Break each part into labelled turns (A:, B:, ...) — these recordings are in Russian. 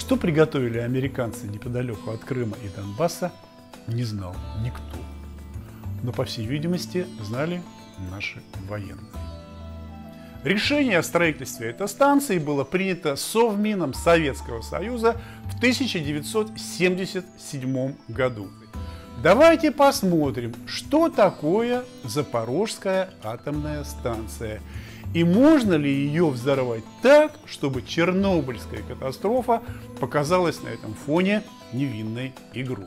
A: Что приготовили американцы неподалеку от Крыма и Донбасса, не знал никто. Но, по всей видимости, знали наши военные. Решение о строительстве этой станции было принято Совмином Советского Союза в 1977 году. Давайте посмотрим, что такое Запорожская атомная станция – и можно ли ее взорвать так, чтобы чернобыльская катастрофа показалась на этом фоне невинной игрой?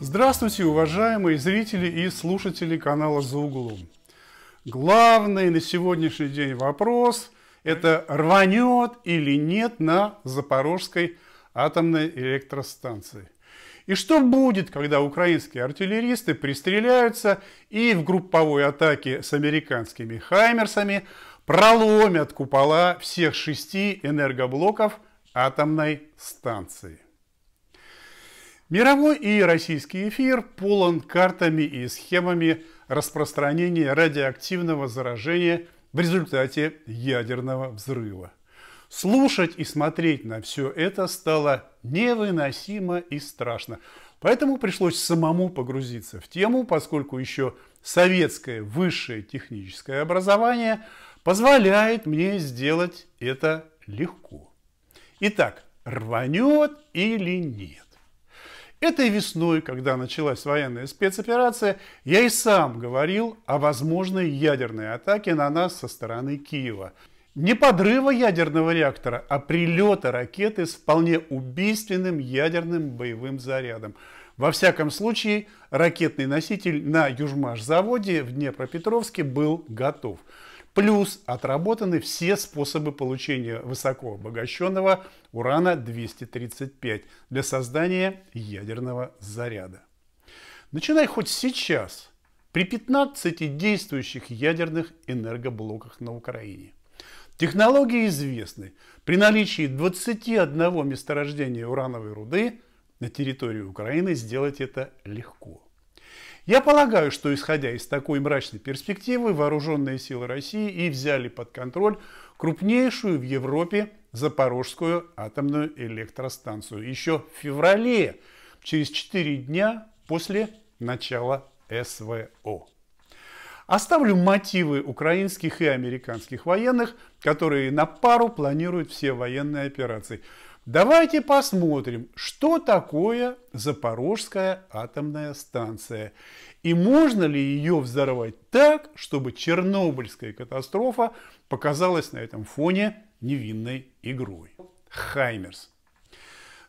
A: Здравствуйте, уважаемые зрители и слушатели канала «За углом». Главный на сегодняшний день вопрос – это рванет или нет на Запорожской атомной электростанции – и что будет, когда украинские артиллеристы пристреляются и в групповой атаке с американскими «Хаймерсами» проломят купола всех шести энергоблоков атомной станции? Мировой и российский эфир полон картами и схемами распространения радиоактивного заражения в результате ядерного взрыва. Слушать и смотреть на все это стало невыносимо и страшно. Поэтому пришлось самому погрузиться в тему, поскольку еще советское высшее техническое образование позволяет мне сделать это легко. Итак, рванет или нет? Этой весной, когда началась военная спецоперация, я и сам говорил о возможной ядерной атаке на нас со стороны Киева – не подрыва ядерного реактора, а прилета ракеты с вполне убийственным ядерным боевым зарядом. Во всяком случае, ракетный носитель на Южмаш-заводе в Днепропетровске был готов. Плюс отработаны все способы получения высоко обогащенного урана-235 для создания ядерного заряда. Начинай хоть сейчас, при 15 действующих ядерных энергоблоках на Украине. Технология известны. При наличии 21 месторождения урановой руды на территории Украины сделать это легко. Я полагаю, что исходя из такой мрачной перспективы, вооруженные силы России и взяли под контроль крупнейшую в Европе Запорожскую атомную электростанцию еще в феврале, через 4 дня после начала СВО. Оставлю мотивы украинских и американских военных, которые на пару планируют все военные операции. Давайте посмотрим, что такое Запорожская атомная станция. И можно ли ее взорвать так, чтобы Чернобыльская катастрофа показалась на этом фоне невинной игрой. Хаймерс.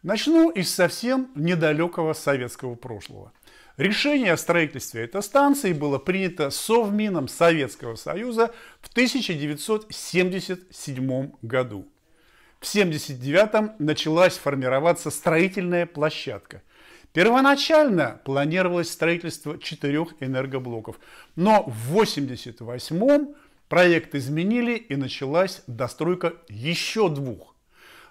A: Начну из совсем недалекого советского прошлого – Решение о строительстве этой станции было принято Совмином Советского Союза в 1977 году. В 1979 началась формироваться строительная площадка. Первоначально планировалось строительство четырех энергоблоков, но в 1988 проект изменили и началась достройка еще двух.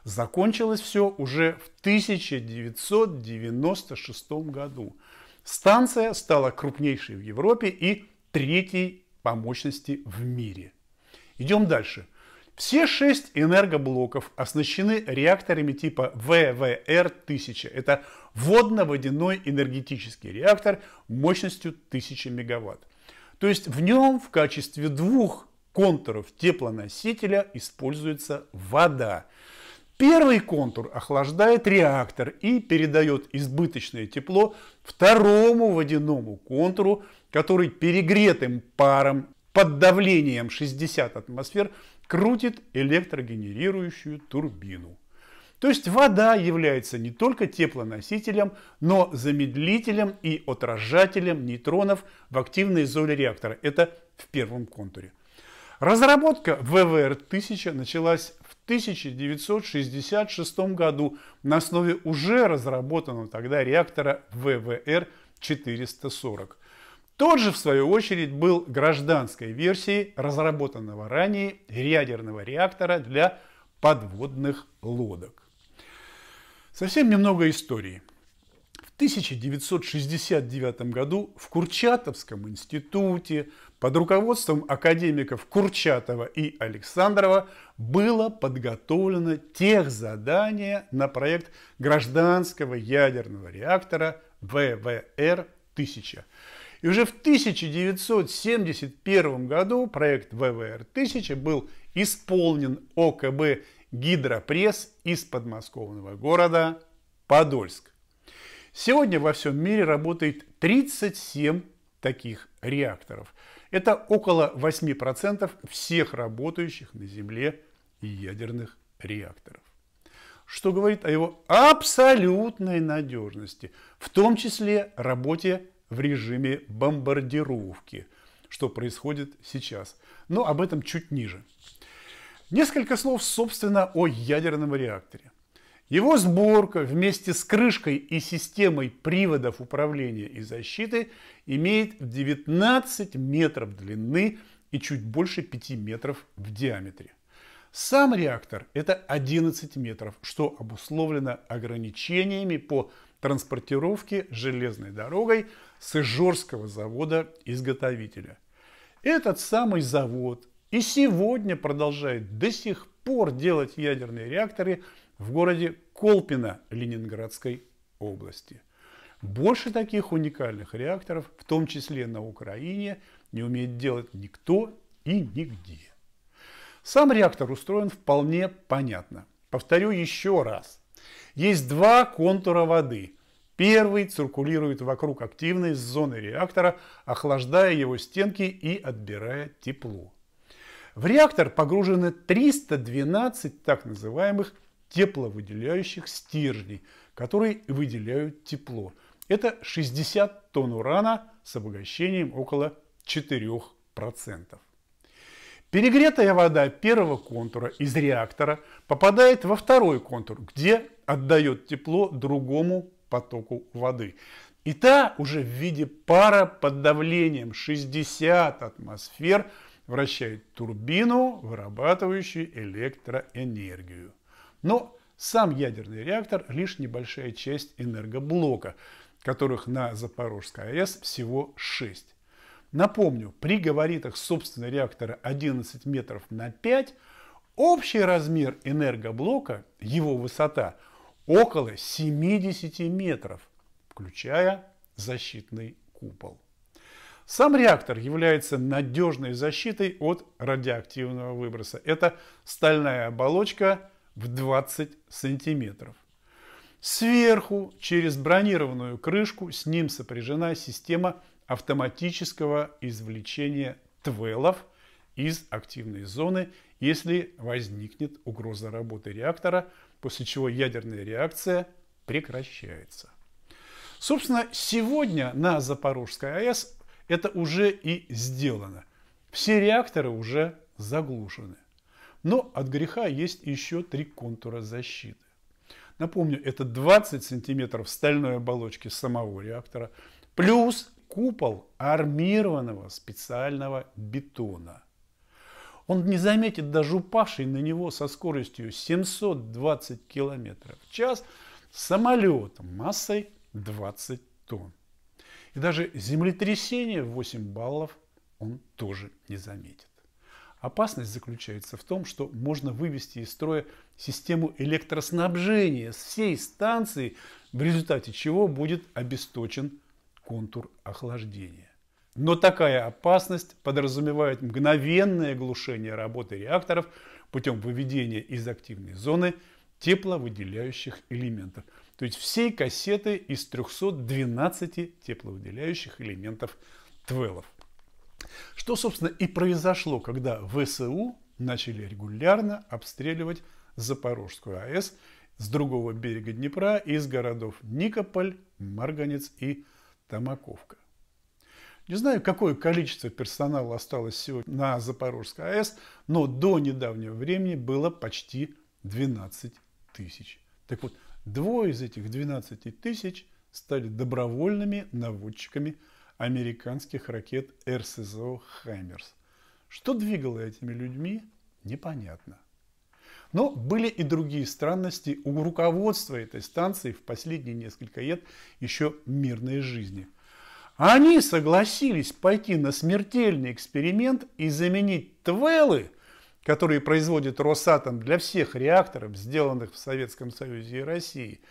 A: Закончилось все уже в 1996 году. Станция стала крупнейшей в Европе и третьей по мощности в мире. Идем дальше. Все шесть энергоблоков оснащены реакторами типа ВВР-1000. Это водно-водяной энергетический реактор мощностью 1000 мегаватт. То есть в нем в качестве двух контуров теплоносителя используется вода. Первый контур охлаждает реактор и передает избыточное тепло второму водяному контуру, который перегретым паром под давлением 60 атмосфер крутит электрогенерирующую турбину. То есть вода является не только теплоносителем, но замедлителем и отражателем нейтронов в активной зоне реактора. Это в первом контуре. Разработка ВВР-1000 началась 1966 году на основе уже разработанного тогда реактора ВВР-440. Тот же, в свою очередь, был гражданской версией разработанного ранее ядерного реактора для подводных лодок. Совсем немного истории. 1969 году в Курчатовском институте под руководством академиков Курчатова и Александрова было подготовлено техзадание на проект гражданского ядерного реактора ВВР-1000. И уже в 1971 году проект ВВР-1000 был исполнен ОКБ «Гидропресс» из подмосковного города Подольск. Сегодня во всем мире работает 37 таких реакторов. Это около 8% всех работающих на Земле ядерных реакторов. Что говорит о его абсолютной надежности, в том числе работе в режиме бомбардировки, что происходит сейчас. Но об этом чуть ниже. Несколько слов, собственно, о ядерном реакторе. Его сборка вместе с крышкой и системой приводов управления и защиты имеет 19 метров длины и чуть больше 5 метров в диаметре. Сам реактор – это 11 метров, что обусловлено ограничениями по транспортировке железной дорогой с Ижорского завода-изготовителя. Этот самый завод и сегодня продолжает до сих пор делать ядерные реакторы в городе Колпино Ленинградской области. Больше таких уникальных реакторов, в том числе на Украине, не умеет делать никто и нигде. Сам реактор устроен вполне понятно. Повторю еще раз. Есть два контура воды. Первый циркулирует вокруг активной зоны реактора, охлаждая его стенки и отбирая тепло. В реактор погружены 312 так называемых тепловыделяющих стержней, которые выделяют тепло. Это 60 тонн урана с обогащением около 4%. Перегретая вода первого контура из реактора попадает во второй контур, где отдает тепло другому потоку воды. И та уже в виде пара под давлением 60 атмосфер вращает турбину, вырабатывающую электроэнергию. Но сам ядерный реактор лишь небольшая часть энергоблока, которых на Запорожской АЭС всего 6. Напомню, при габаритах собственного реактора 11 метров на 5 общий размер энергоблока, его высота, около 70 метров, включая защитный купол. Сам реактор является надежной защитой от радиоактивного выброса. Это стальная оболочка в 20 сантиметров. Сверху, через бронированную крышку, с ним сопряжена система автоматического извлечения твелов из активной зоны, если возникнет угроза работы реактора, после чего ядерная реакция прекращается. Собственно, сегодня на Запорожской АЭС это уже и сделано. Все реакторы уже заглушены. Но от греха есть еще три контура защиты. Напомню, это 20 сантиметров стальной оболочки самого реактора, плюс купол армированного специального бетона. Он не заметит даже упавший на него со скоростью 720 км в час самолет массой 20 тонн. И даже землетрясение в 8 баллов он тоже не заметит. Опасность заключается в том, что можно вывести из строя систему электроснабжения всей станции, в результате чего будет обесточен контур охлаждения. Но такая опасность подразумевает мгновенное глушение работы реакторов путем выведения из активной зоны тепловыделяющих элементов. То есть всей кассеты из 312 тепловыделяющих элементов твелов. Что, собственно, и произошло, когда ВСУ начали регулярно обстреливать Запорожскую АЭС с другого берега Днепра из городов Никополь, Марганец и Тамаковка. Не знаю, какое количество персонала осталось сегодня на Запорожской АЭС, но до недавнего времени было почти 12 тысяч. Так вот, двое из этих 12 тысяч стали добровольными наводчиками американских ракет РСЗО «Хаймерс». Что двигало этими людьми, непонятно. Но были и другие странности у руководства этой станции в последние несколько лет еще мирной жизни. Они согласились пойти на смертельный эксперимент и заменить твелы, которые производит Росатом для всех реакторов, сделанных в Советском Союзе и России –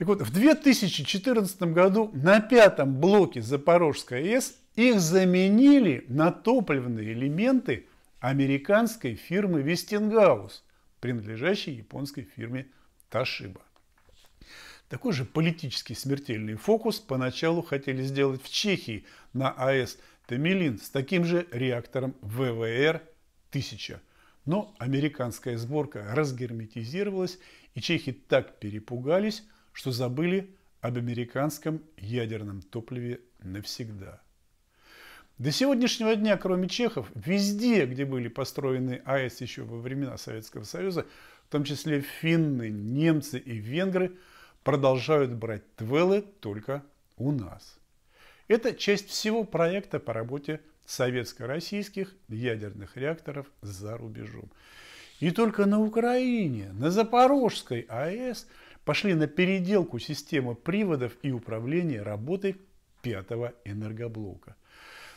A: так вот, в 2014 году на пятом блоке Запорожской АЭС их заменили на топливные элементы американской фирмы Вестингаус, принадлежащей японской фирме Ташиба. Такой же политический смертельный фокус поначалу хотели сделать в Чехии на АЭС Тамилин с таким же реактором ВВР-1000. Но американская сборка разгерметизировалась, и чехи так перепугались, что забыли об американском ядерном топливе навсегда. До сегодняшнего дня, кроме чехов, везде, где были построены АЭС еще во времена Советского Союза, в том числе финны, немцы и венгры, продолжают брать твелы только у нас. Это часть всего проекта по работе советско-российских ядерных реакторов за рубежом. И только на Украине, на Запорожской АЭС – пошли на переделку системы приводов и управления работой пятого энергоблока.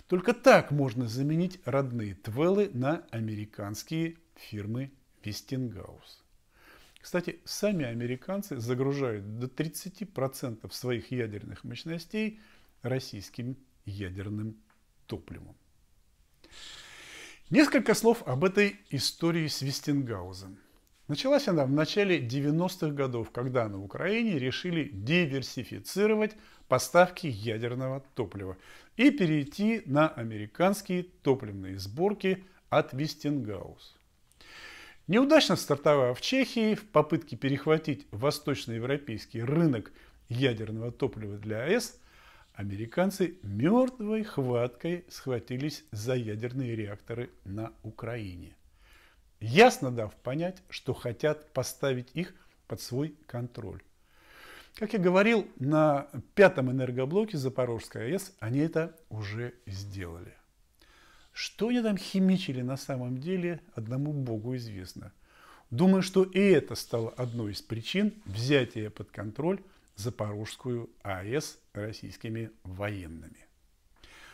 A: Только так можно заменить родные Твелы на американские фирмы Вестингаус. Кстати, сами американцы загружают до 30% своих ядерных мощностей российским ядерным топливом. Несколько слов об этой истории с Вестингаузом. Началась она в начале 90-х годов, когда на Украине решили диверсифицировать поставки ядерного топлива и перейти на американские топливные сборки от Вестингаус. Неудачно стартовав в Чехии в попытке перехватить восточноевропейский рынок ядерного топлива для АЭС, американцы мертвой хваткой схватились за ядерные реакторы на Украине – ясно дав понять, что хотят поставить их под свой контроль. Как я говорил, на пятом энергоблоке Запорожской АЭС они это уже сделали. Что они там химичили на самом деле, одному богу известно. Думаю, что и это стало одной из причин взятия под контроль Запорожскую АЭС российскими военными.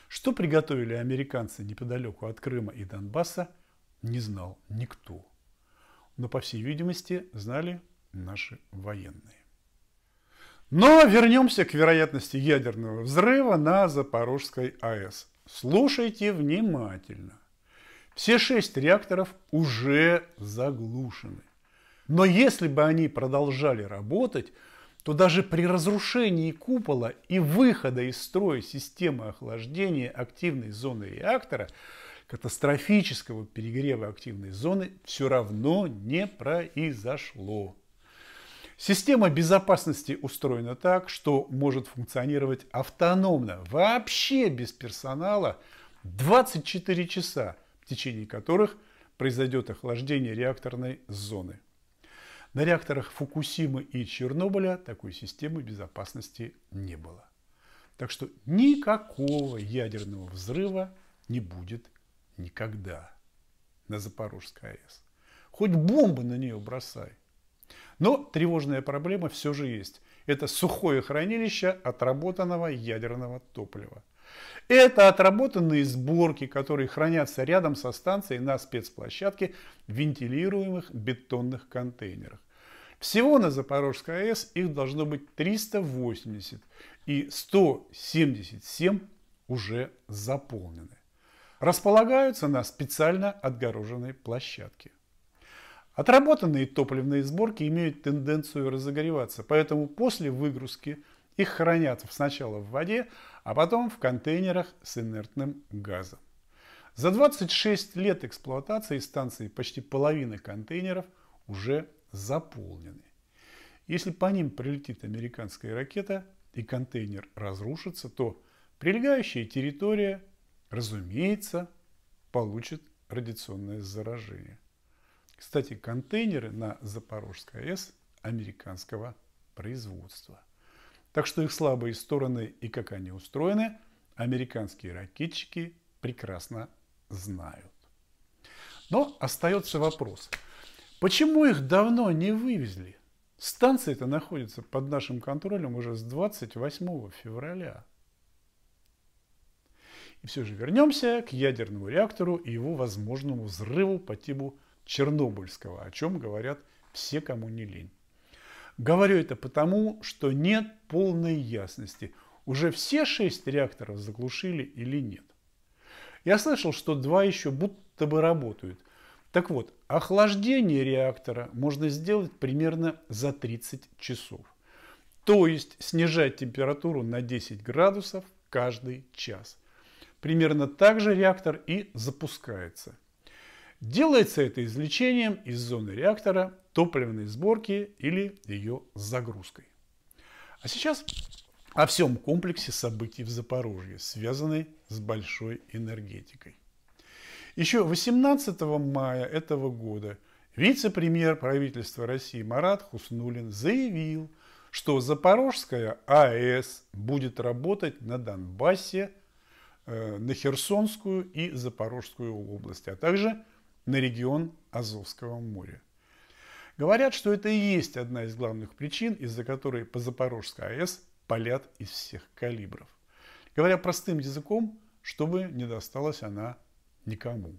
A: Что приготовили американцы неподалеку от Крыма и Донбасса – не знал никто. Но, по всей видимости, знали наши военные. Но вернемся к вероятности ядерного взрыва на Запорожской АЭС. Слушайте внимательно. Все шесть реакторов уже заглушены. Но если бы они продолжали работать, то даже при разрушении купола и выхода из строя системы охлаждения активной зоны реактора – катастрофического перегрева активной зоны все равно не произошло. Система безопасности устроена так, что может функционировать автономно, вообще без персонала, 24 часа, в течение которых произойдет охлаждение реакторной зоны. На реакторах Фукусимы и Чернобыля такой системы безопасности не было. Так что никакого ядерного взрыва не будет Никогда. На Запорожской АЭС. Хоть бомбы на нее бросай. Но тревожная проблема все же есть. Это сухое хранилище отработанного ядерного топлива. Это отработанные сборки, которые хранятся рядом со станцией на спецплощадке в вентилируемых бетонных контейнерах. Всего на Запорожской АЭС их должно быть 380 и 177 уже заполнены располагаются на специально отгороженной площадке. Отработанные топливные сборки имеют тенденцию разогреваться, поэтому после выгрузки их хранят сначала в воде, а потом в контейнерах с инертным газом. За 26 лет эксплуатации станции почти половина контейнеров уже заполнены. Если по ним прилетит американская ракета и контейнер разрушится, то прилегающая территория разумеется, получит радиационное заражение. Кстати, контейнеры на Запорожской АЭС американского производства. Так что их слабые стороны и как они устроены, американские ракетчики прекрасно знают. Но остается вопрос, почему их давно не вывезли? Станция-то находится под нашим контролем уже с 28 февраля. И все же вернемся к ядерному реактору и его возможному взрыву по типу Чернобыльского, о чем говорят все, кому не лень. Говорю это потому, что нет полной ясности, уже все шесть реакторов заглушили или нет. Я слышал, что два еще будто бы работают. Так вот, охлаждение реактора можно сделать примерно за 30 часов. То есть снижать температуру на 10 градусов каждый час – Примерно так же реактор и запускается. Делается это извлечением из зоны реактора, топливной сборки или ее загрузкой. А сейчас о всем комплексе событий в Запорожье, связанной с большой энергетикой. Еще 18 мая этого года вице-премьер правительства России Марат Хуснулин заявил, что Запорожская АЭС будет работать на Донбассе – Э, на Херсонскую и Запорожскую области, а также на регион Азовского моря. Говорят, что это и есть одна из главных причин, из-за которой по Запорожской АЭС палят из всех калибров. Говоря простым языком, чтобы не досталась она никому.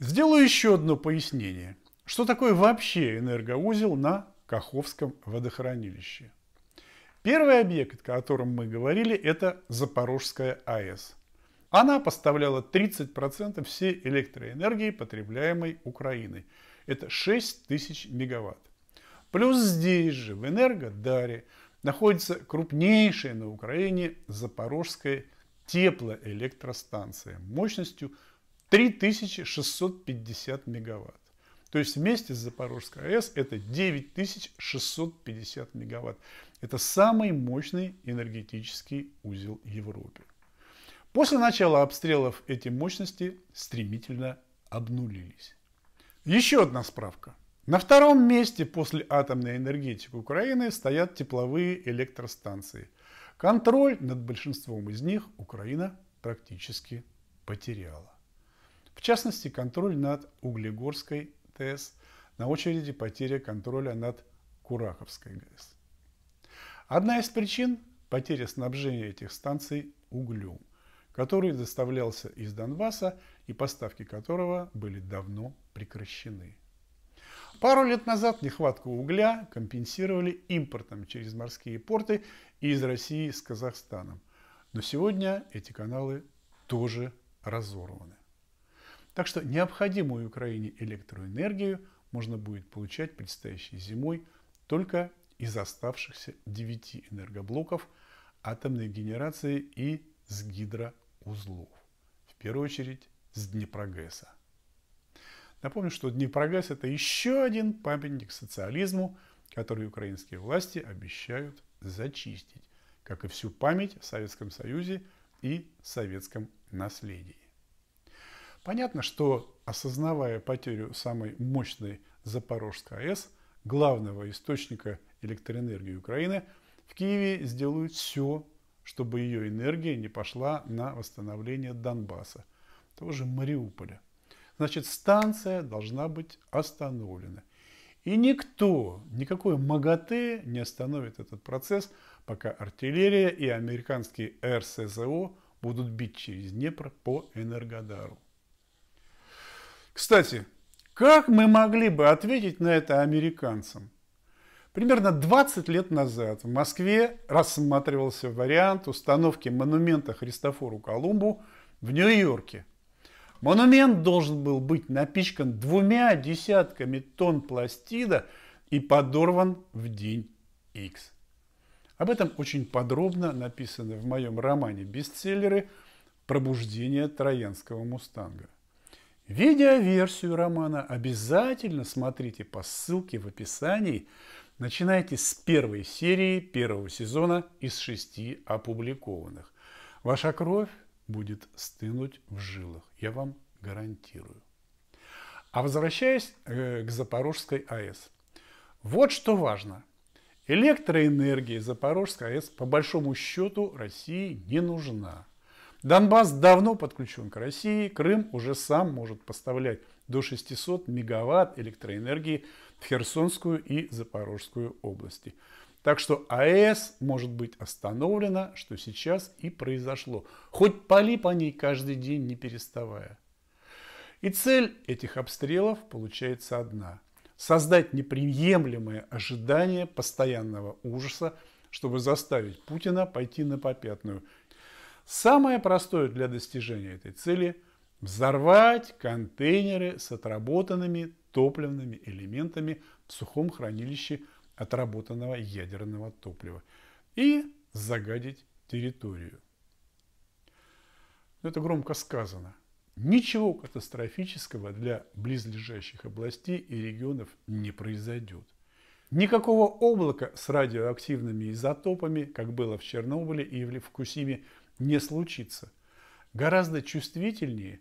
A: Сделаю еще одно пояснение. Что такое вообще энергоузел на Каховском водохранилище? Первый объект, о котором мы говорили, это Запорожская АЭС – она поставляла 30% всей электроэнергии, потребляемой Украиной. Это 6 тысяч мегаватт. Плюс здесь же, в Энергодаре, находится крупнейшая на Украине Запорожская теплоэлектростанция мощностью 3650 мегаватт. То есть вместе с Запорожской АЭС это 9650 мегаватт. Это самый мощный энергетический узел Европы. После начала обстрелов эти мощности стремительно обнулились. Еще одна справка. На втором месте после атомной энергетики Украины стоят тепловые электростанции. Контроль над большинством из них Украина практически потеряла. В частности, контроль над Углегорской ТЭС, на очереди потеря контроля над Кураховской ГЭС. Одна из причин – потеря снабжения этих станций углем – который доставлялся из Донбасса и поставки которого были давно прекращены. Пару лет назад нехватку угля компенсировали импортом через морские порты и из России с Казахстаном. Но сегодня эти каналы тоже разорваны. Так что необходимую Украине электроэнергию можно будет получать предстоящей зимой только из оставшихся 9 энергоблоков атомной генерации и с гидро узлов. В первую очередь с Днепрогресса. Напомню, что Днепрогресс – это еще один памятник социализму, который украинские власти обещают зачистить, как и всю память в Советском Союзе и советском наследии. Понятно, что осознавая потерю самой мощной Запорожской АЭС, главного источника электроэнергии Украины, в Киеве сделают все чтобы ее энергия не пошла на восстановление Донбасса, того же Мариуполя. Значит, станция должна быть остановлена. И никто, никакой МАГАТЭ не остановит этот процесс, пока артиллерия и американские РСЗО будут бить через Днепр по Энергодару. Кстати, как мы могли бы ответить на это американцам? Примерно 20 лет назад в Москве рассматривался вариант установки монумента Христофору Колумбу в Нью-Йорке. Монумент должен был быть напичкан двумя десятками тонн пластида и подорван в день X. Об этом очень подробно написано в моем романе «Бестселлеры. Пробуждение Троянского мустанга». Видеоверсию романа обязательно смотрите по ссылке в описании – Начинайте с первой серии первого сезона из шести опубликованных. Ваша кровь будет стынуть в жилах, я вам гарантирую. А возвращаясь э, к Запорожской АЭС. Вот что важно. Электроэнергия Запорожской АЭС по большому счету России не нужна. Донбасс давно подключен к России, Крым уже сам может поставлять до 600 мегаватт электроэнергии в Херсонскую и Запорожскую области. Так что АЭС может быть остановлена, что сейчас и произошло. Хоть пали по ней каждый день, не переставая. И цель этих обстрелов получается одна – создать неприемлемое ожидание постоянного ужаса, чтобы заставить Путина пойти на попятную. Самое простое для достижения этой цели – взорвать контейнеры с отработанными топливными элементами в сухом хранилище отработанного ядерного топлива и загадить территорию. Но это громко сказано. Ничего катастрофического для близлежащих областей и регионов не произойдет. Никакого облака с радиоактивными изотопами, как было в Чернобыле и в Фукусиме, не случится – гораздо чувствительнее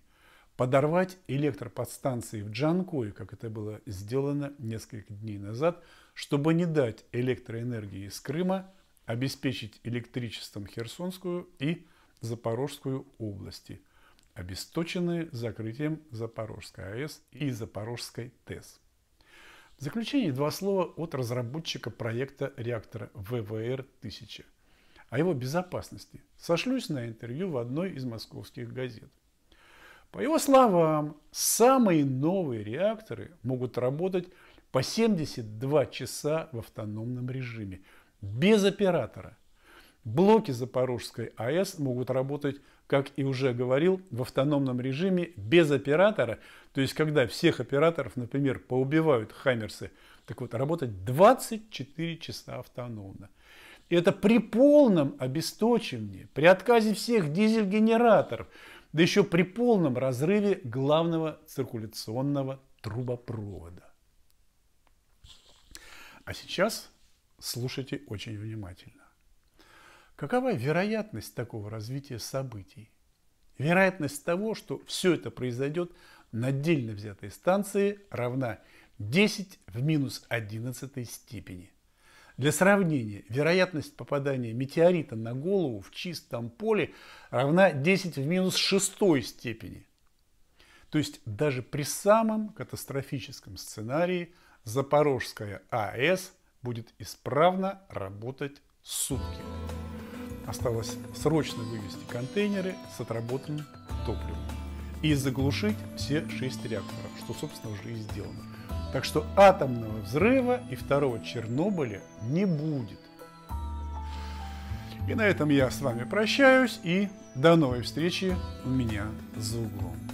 A: подорвать электроподстанции в Джанкое, как это было сделано несколько дней назад, чтобы не дать электроэнергии из Крыма обеспечить электричеством Херсонскую и Запорожскую области, обесточенные закрытием Запорожской АЭС и Запорожской ТЭС. В заключение два слова от разработчика проекта реактора ВВР-1000 о его безопасности, сошлюсь на интервью в одной из московских газет. По его словам, самые новые реакторы могут работать по 72 часа в автономном режиме, без оператора. Блоки Запорожской АЭС могут работать, как и уже говорил, в автономном режиме без оператора, то есть когда всех операторов, например, поубивают хаммерсы, так вот, работать 24 часа автономно – и Это при полном обесточивании, при отказе всех дизель-генераторов, да еще при полном разрыве главного циркуляционного трубопровода. А сейчас слушайте очень внимательно. Какова вероятность такого развития событий? Вероятность того, что все это произойдет на отдельно взятой станции равна 10 в минус 11 степени. Для сравнения, вероятность попадания метеорита на голову в чистом поле равна 10 в минус 6 степени. То есть даже при самом катастрофическом сценарии Запорожская АЭС будет исправно работать сутки. Осталось срочно вывести контейнеры с отработанным топливом и заглушить все шесть реакторов, что, собственно, уже и сделано. Так что атомного взрыва и второго Чернобыля не будет. И на этом я с вами прощаюсь и до новой встречи у меня за углом.